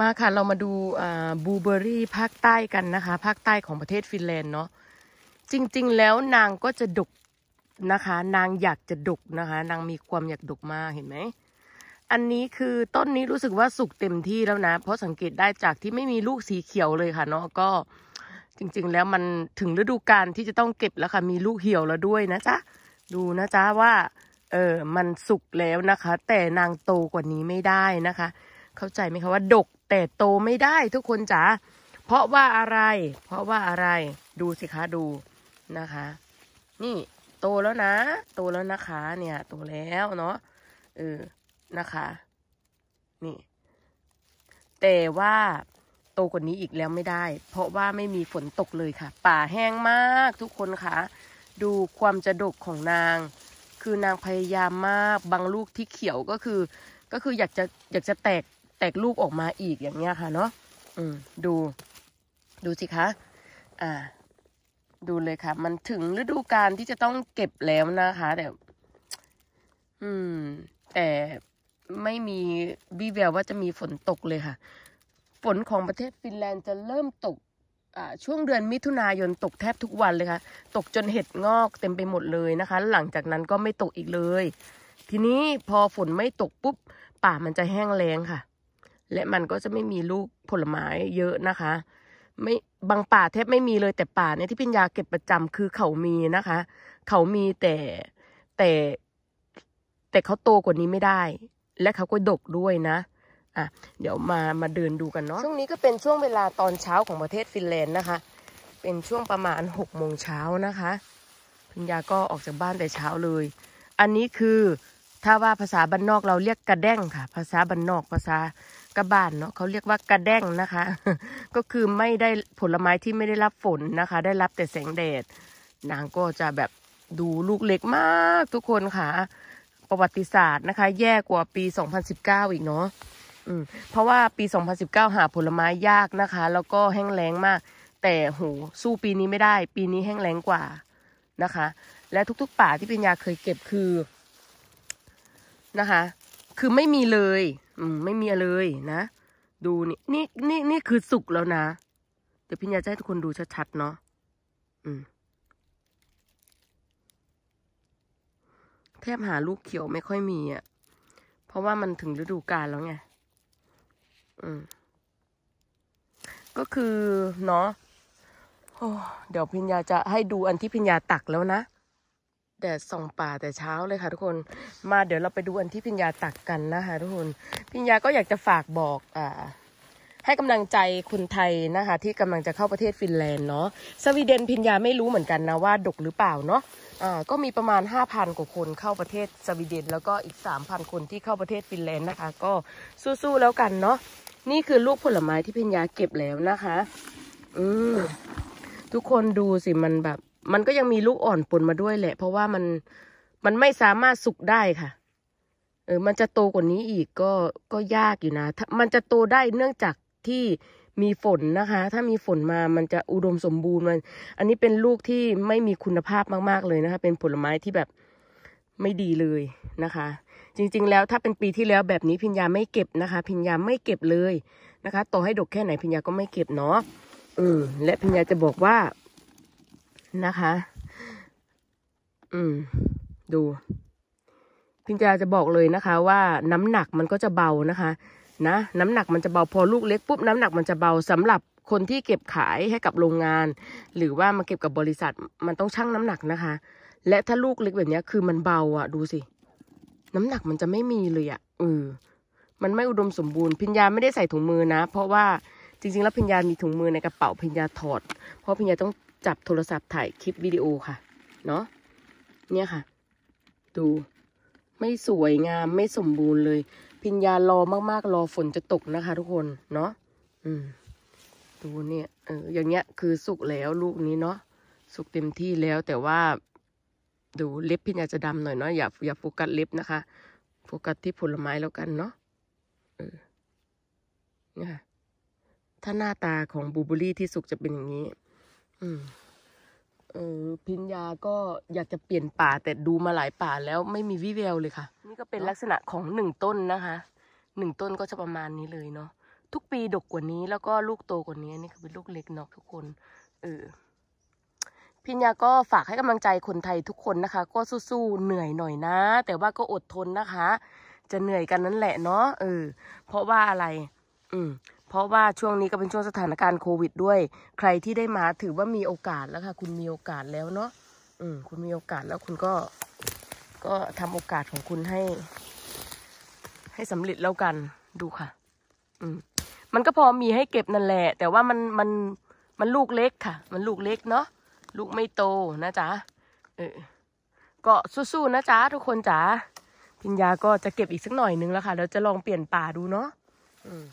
มาค่ะเรามาดูบูเบอรี่ภาคใต้กันนะคะ ภาคใต้ของประเทศฟินแลนด์เนาะจริงๆ แล้วนางก็จะดกนะคะ นางอยากจะดกนะคะ นางมีความอยากดกมากเห็นไหมอันนี้คือต้นนี้รู้สึกว่าสุกเต็มที่แล้วนะ เพราะสังเกตได้จากที่ไม่มีลูกสีเขียวเลยค่ะเนาะก็จริงๆแล้วมันถึงฤดูกาลที่จะต้องเก็บแล้วค่ะมีลูกเหี่ยวแล้วด้วยนะจ๊ะดูนะจ๊ะว่าเออมันสุกแล้วนะคะ แต่นางโตกว่านี้ไม่ได้นะคะ เข้าใจไหมคะว่าดกแต่โตไม่ได้ทุกคนจ๋าเพราะว่าอะไร เพราะว่าอะไร ดูสิคะดูนะคะ นี่โตแล้วนะ โตแล้วนะคะ เนี่ยโตแล้วเนาะ เออ นะคะ นี่ แต่ว่าโตกว่านี้อีกแล้วไม่ได้ เพราะว่าไม่มีฝนตกเลยค่ะ ป่าแห้งมากทุกคนค่ะ ดูความจะดกของนาง คือนางพยายามมาก บางลูกที่เขียวก็คือ ก็คืออยากจะอยากจะแตกแตกลูกออกมาอีกอย่างเงี้ยค่ะ เนาะอืม ดู ดูสิคะอ่า ดูเลยค่ะ มันถึงฤดูกาลที่จะต้องเก็บแล้วนะคะแต่อืม แต่ไม่มีวีแววว่าจะมีฝนตกเลยค่ะ ฝนของประเทศฟินแลนด์จะเริ่มตกช่วงเดือนมิถุนายนตกแทบทุกวันเลยค่ะ ตกจนเห็ดงอกเต็มไปหมดเลยนะคะ หลังจากนั้นก็ไม่ตกอีกเลย ทีนี้พอฝนไม่ตกปุ๊บ ป่ามันจะแห้งแล้งค่ะและมันก็จะไม่มีลูกผลไม้เยอะนะคะ ไม่บางป่าแทบไม่มีเลยแต่ป่าเนี่ยที่พิญญาเก็บประจำคือเขามีนะคะ เขามีแต่แต่แต่เขาโตกว่านี้ไม่ได้ และเขาก็ดกด้วยนะ อ่ะ เดี๋ยวมามาเดินดูกันเนาะช่วงนี้ก็เป็นช่วงเวลาตอนเช้าของประเทศฟินแลนด์นะคะ เป็นช่วงประมาณหกโมงเช้านะคะพิญญาก็ออกจากบ้านแต่เช้าเลย อันนี้คือถ้าว่าภาษาบ้านนอกเราเรียกกระแด้งค่ะ ภาษาบ้านนอกภาษากระบานเนาะเขาเรียกว่ากระแดงนะคะก็คือไม่ได้ผลไม้ที่ไม่ได้รับฝนนะคะ ได้รับแต่แสงแดด นางก็จะแบบดูลูกเล็กมากทุกคนค่ะ ประวัติศาสตร์นะคะ แย่กว่าปี 2019 อีกเนาะเพราะว่าปี 2019 หาผลไม้ยากนะคะ แล้วก็แห้งแล้งมาก แต่โหสู้ปีนี้ไม่ได้ ปีนี้แห้งแล้งกว่านะคะ และทุกๆ ป่าที่ปัญญาเคยเก็บคือนะคะคือไม่มีเลย อืม ไม่มีเลยนะ ดูนี่ นี่ นี่ นี่คือสุกแล้วนะเดี๋ยวพิญญาจะให้ทุกคนดูชัดๆ เนาะ อืม แทบหาลูกเขียวไม่ค่อยมีอะ่ะ เพราะว่ามันถึงฤดูกาลแล้วไง อืมก็คือ เนาะ โอ้เดี๋ยวพิญญาจะให้ดูอันที่พิญญาตักแล้วนะแดดส่องป่าแต่เช้าเลยค่ะ ทุกคนมาเดี๋ยวเราไปดูอันที่พิญญาตักกันนะคะทุกคนพิญญาก็อยากจะฝากบอกอ่าให้กำลังใจคนไทยนะคะ ที่กำลังจะเข้าประเทศฟินแลนด์เนาะสวีเดนพิญญาไม่รู้เหมือนกันนะว่าดกหรือเปล่าเนาะอ่าก็มีประมาณ5,000กว่าคนเข้าประเทศสวีเดนแล้วก็อีก3,000คนที่เข้าประเทศฟินแลนด์นะคะก็สู้ๆแล้วกันเนาะนี่คือลูกผลไม้ที่พิญญาเก็บแล้วนะคะ อืมทุกคนดูสิมันแบบมันก็ยังมีลูกอ่อนปนมาด้วยแหละ เพราะว่ามันมันไม่สามารถสุกได้ค่ะ เออ มันจะโตกว่านี้อีกก็ก็ยากอยู่นะ มันจะโตได้เนื่องจากที่มีฝนนะคะ ถ้ามีฝนมามันจะอุดมสมบูรณ์มัน อันนี้เป็นลูกที่ไม่มีคุณภาพมาก ๆเลยนะคะ เป็นผลไม้ที่แบบไม่ดีเลยนะคะ จริง ๆ แล้วถ้าเป็นปีที่แล้วแบบนี้พิญญาไม่เก็บนะคะ พิญญาไม่เก็บเลยนะคะ ต่อให้ดกแค่ไหนพิญญาก็ไม่เก็บเนาะเออ และพิญญาจะบอกว่านะคะ อืมดูพิงกาจะบอกเลยนะคะ ว่า น้ำหนักมันก็จะเบานะคะ นะ น้ำหนักมันจะเบาพอลูกเล็กปุ๊บ น้ำหนักมันจะเบา สำหรับคนที่เก็บขายให้กับโรงงาน หรือว่ามาเก็บกับบริษัท มันต้องชั่งน้ำหนักนะคะ และถ้าลูกเล็กแบบนี้คือ มันเบา อ่ะ ดูสิ น้ำหนักมันจะไม่มีเลยอ่ะเออมันไม่อุดมสมบูรณ์ พิญญาไม่ได้ใส่ถุงมือนะ เพราะว่า จริงๆแล้วพิญญา มีถุงมือในกระเป๋าพิญญาถอด เพราะพิญญาต้องจับโทรศัพท์ถ่ายคลิปวิดีโอค่ะ เนาะเนี่ยค่ะ ดู ไม่สวยงามไม่สมบูรณ์เลย พิญญา รอ มากๆรอฝนจะตกนะคะ ทุกคน เนาะอืม ดูเนี่ยเออ อย่างเงี้ยคือสุกแล้ว ลูกนี้เนาะ สุกเต็มที่แล้ว แต่ว่า ดู เล็บพิญญาจะดำหน่อยเนาะ อย่าอย่าโฟกัสเล็บนะคะโฟกัสที่ผลไม้แล้วกันเนาะ เออ เนี่ยถ้าหน้าตาของบูเบอรี่ที่สุกจะเป็นอย่างนี้เออพิญญาก็อยากจะเปลี่ยนป่า แต่ดูมาหลายป่าแล้ว ไม่มีวิเววเลยค่ะ นี่ก็เป็นลักษณะของหนึ่งต้นนะคะหนึ่งต้นก็จะประมาณนี้เลยเนาะทุกปีดกกว่านี้ แล้วก็ลูกโตกว่านี้นี่คือเป็นลูกเล็กเนาะทุกคนเออพิญญาก็ฝากให้กำลังใจคนไทยทุกคนนะคะ ก็สู้ๆเหนื่อยหน่อยนะ แต่ว่าก็อดทนนะคะ จะเหนื่อยกันนั่นแหละเนาะเออเพราะว่าอะไร อืมเพราะว่าช่วงนี้ก็เป็นช่วงสถานการณ์โควิดด้วย ใครที่ได้มาถือว่ามีโอกาสแล้วค่ะ คุณมีโอกาสแล้วเนาะ อืม คุณมีโอกาสแล้วคุณก็ ก็ทำโอกาสของคุณให้ ให้สำเร็จแล้วกัน ดูค่ะ อืม มันก็พอมีให้เก็บนั่นแหละ แต่ว่ามัน มัน มันลูกเล็กค่ะ มันลูกเล็กเนาะ ลูกไม่โตนะจ๊ะ เออ ก็สู้ๆนะจ๊ะทุกคนจ๋าพิญญาก็จะเก็บอีกสักหน่อยนึงแล้วค่ะเราจะลองเปลี่ยนป่าดูเนาะอืม